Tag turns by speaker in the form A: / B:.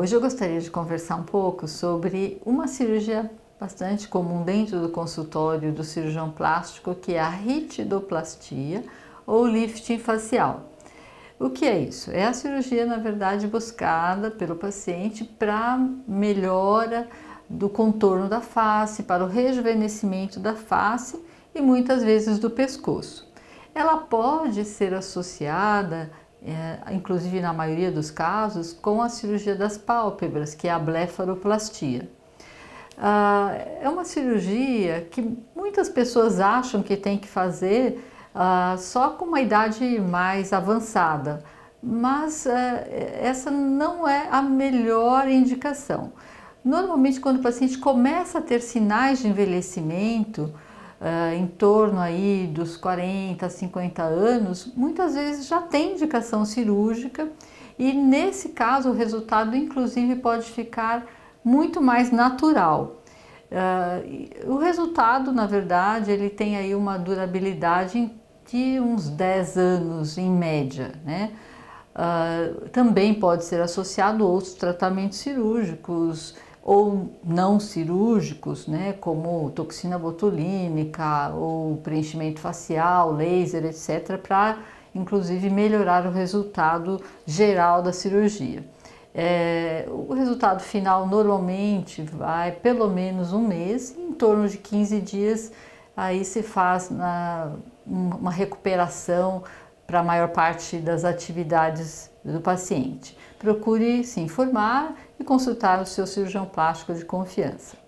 A: Hoje eu gostaria de conversar um pouco sobre uma cirurgia bastante comum dentro do consultório do cirurgião plástico, que é a ritidoplastia ou lifting facial. O que é isso? É a cirurgia, na verdade, buscada pelo paciente para melhora do contorno da face, para o rejuvenescimento da face e muitas vezes do pescoço. Ela pode ser associada é, inclusive na maioria dos casos, com a cirurgia das pálpebras, que é a blefaroplastia. Ah, é uma cirurgia que muitas pessoas acham que tem que fazer ah, só com uma idade mais avançada, mas ah, essa não é a melhor indicação. Normalmente, quando o paciente começa a ter sinais de envelhecimento, uh, em torno aí dos 40, 50 anos, muitas vezes já tem indicação cirúrgica e nesse caso o resultado inclusive pode ficar muito mais natural. Uh, o resultado, na verdade, ele tem aí uma durabilidade de uns 10 anos em média, né? Uh, também pode ser associado a outros tratamentos cirúrgicos, ou não cirúrgicos, né, como toxina botulínica ou preenchimento facial, laser, etc, para inclusive melhorar o resultado geral da cirurgia. É, o resultado final normalmente vai pelo menos um mês, em torno de 15 dias, aí se faz na, uma recuperação para a maior parte das atividades do paciente. Procure se informar e consultar o seu cirurgião plástico de confiança.